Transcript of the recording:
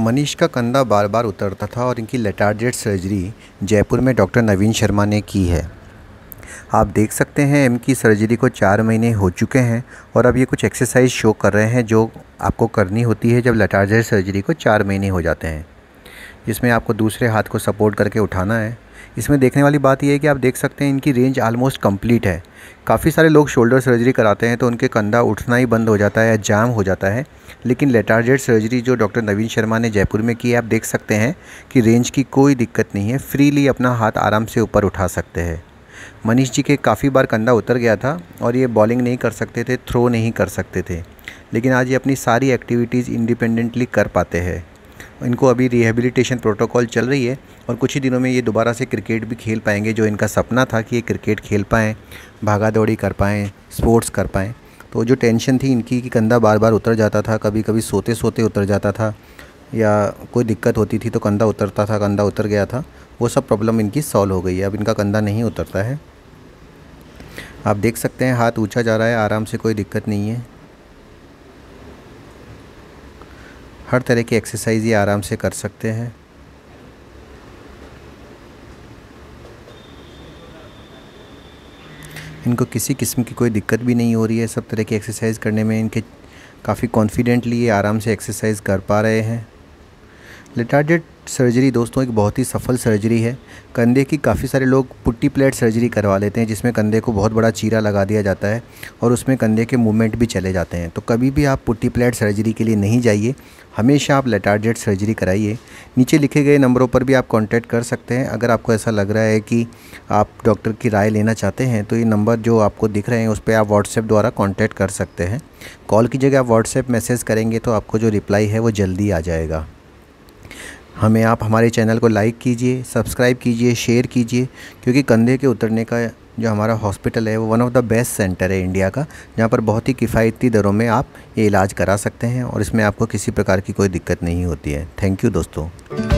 मनीष का कंधा बार बार उतरता था और इनकी लेटार्जेट सर्जरी जयपुर में डॉक्टर नवीन शर्मा ने की है आप देख सकते हैं एम की सर्जरी को चार महीने हो चुके हैं और अब ये कुछ एक्सरसाइज शो कर रहे हैं जो आपको करनी होती है जब लेटार्जेट सर्जरी को चार महीने हो जाते हैं जिसमें आपको दूसरे हाथ को सपोर्ट करके उठाना है इसमें देखने वाली बात यह है कि आप देख सकते हैं इनकी रेंज आलमोस्ट कंप्लीट है काफ़ी सारे लोग शोल्डर सर्जरी कराते हैं तो उनके कंधा उठना ही बंद हो जाता है या जाम हो जाता है लेकिन लेटारजेट सर्जरी जो डॉक्टर नवीन शर्मा ने जयपुर में की है आप देख सकते हैं कि रेंज की कोई दिक्कत नहीं है फ्रीली अपना हाथ आराम से ऊपर उठा सकते हैं मनीष जी के काफ़ी बार कंधा उतर गया था और ये बॉलिंग नहीं कर सकते थे थ्रो नहीं कर सकते थे लेकिन आज ये अपनी सारी एक्टिविटीज़ इंडिपेंडेंटली कर पाते हैं इनको अभी रिहेबिलिटेशन प्रोटोकॉल चल रही है और कुछ ही दिनों में ये दोबारा से क्रिकेट भी खेल पाएंगे जो इनका सपना था कि ये क्रिकेट खेल पाएँ भागा दौड़ी कर पाएँ स्पोर्ट्स कर पाएँ तो जो टेंशन थी इनकी कि कंधा बार बार उतर जाता था कभी कभी सोते सोते उतर जाता था या कोई दिक्कत होती थी तो कंधा उतरता था कंधा उतर गया था वो सब प्रॉब्लम इनकी सॉल्व हो गई है अब इनका कंधा नहीं उतरता है आप देख सकते हैं हाथ ऊंचा जा रहा है आराम से कोई दिक्कत नहीं है हर तरह की एक्सरसाइज ये आराम से कर सकते हैं इनको किसी किस्म की कोई दिक्कत भी नहीं हो रही है सब तरह की एक्सरसाइज करने में इनके काफ़ी कॉन्फिडेंटली ये आराम से एक्सरसाइज कर पा रहे हैं लिटार्डेड सर्जरी दोस्तों एक बहुत ही सफल सर्जरी है कंधे की काफ़ी सारे लोग पुट्टी प्लेट सर्जरी करवा लेते हैं जिसमें कंधे को बहुत बड़ा चीरा लगा दिया जाता है और उसमें कंधे के मूवमेंट भी चले जाते हैं तो कभी भी आप पुट्टी प्लेट सर्जरी के लिए नहीं जाइए हमेशा आप लेटारजेट सर्जरी कराइए नीचे लिखे गए नंबरों पर भी आप कॉन्टैक्ट कर सकते हैं अगर आपको ऐसा लग रहा है कि आप डॉक्टर की राय लेना चाहते हैं तो ये नंबर जो आपको दिख रहे हैं उस पर आप व्हाट्सएप द्वारा कॉन्टैक्ट कर सकते हैं कॉल की जगह आप व्हाट्सएप मैसेज करेंगे तो आपको जो रिप्लाई है वो जल्दी आ जाएगा हमें आप हमारे चैनल को लाइक कीजिए सब्सक्राइब कीजिए शेयर कीजिए क्योंकि कंधे के उतरने का जो हमारा हॉस्पिटल है वो one of the best center है इंडिया का जहाँ पर बहुत ही किफ़ायती दरों में आप ये इलाज करा सकते हैं और इसमें आपको किसी प्रकार की कोई दिक्कत नहीं होती है थैंक यू दोस्तों